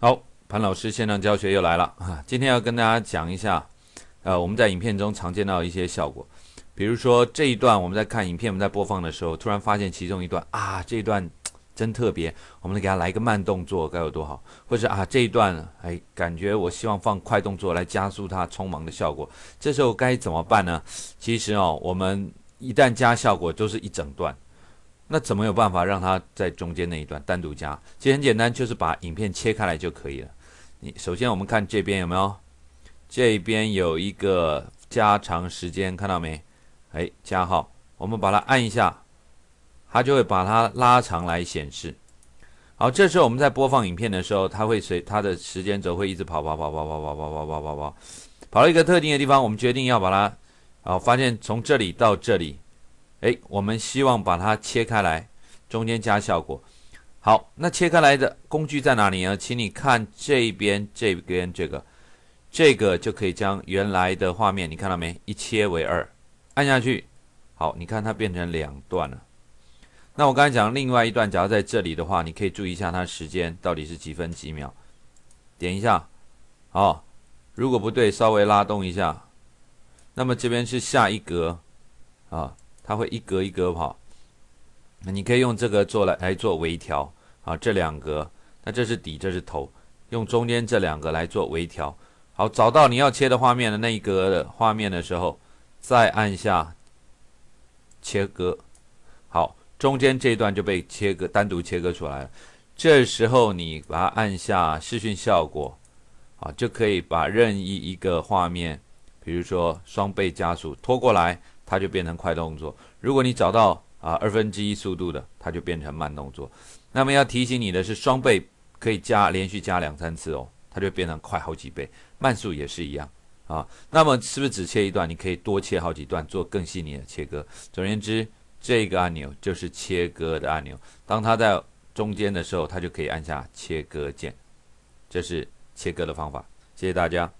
好，潘老师线上教学又来了啊！今天要跟大家讲一下，呃，我们在影片中常见到一些效果，比如说这一段我们在看影片、我们在播放的时候，突然发现其中一段啊，这一段真特别，我们给它来一个慢动作该有多好，或者啊这一段哎感觉我希望放快动作来加速它匆忙的效果，这时候该怎么办呢？其实哦，我们一旦加效果就是一整段。那怎么有办法让它在中间那一段单独加？其实很简单，就是把影片切开来就可以了。你首先我们看这边有没有，这边有一个加长时间，看到没？哎，加号，我们把它按一下，它就会把它拉长来显示。好，这时候我们在播放影片的时候，它会随它的时间轴会一直跑跑跑跑跑跑跑跑跑跑跑，跑到了一个特定的地方，我们决定要把它，啊，发现从这里到这里。哎，我们希望把它切开来，中间加效果。好，那切开来的工具在哪里呢？请你看这边，这边这个，这个就可以将原来的画面，你看到没？一切为二，按下去，好，你看它变成两段了。那我刚才讲，另外一段，假如在这里的话，你可以注意一下它时间到底是几分几秒，点一下，好，如果不对，稍微拉动一下，那么这边是下一格，啊。它会一格一格跑，那你可以用这个做来来做微调啊，这两格，那这是底，这是头，用中间这两个来做微调。好，找到你要切的画面的那一格的画面的时候，再按下切割。好，中间这一段就被切割，单独切割出来了。这时候你把它按下视讯效果啊，就可以把任意一个画面，比如说双倍加速拖过来。它就变成快动作。如果你找到啊二分之一速度的，它就变成慢动作。那么要提醒你的是，双倍可以加，连续加两三次哦，它就变成快好几倍。慢速也是一样啊。那么是不是只切一段？你可以多切好几段，做更细腻的切割。总言之，这个按钮就是切割的按钮。当它在中间的时候，它就可以按下切割键。这是切割的方法。谢谢大家。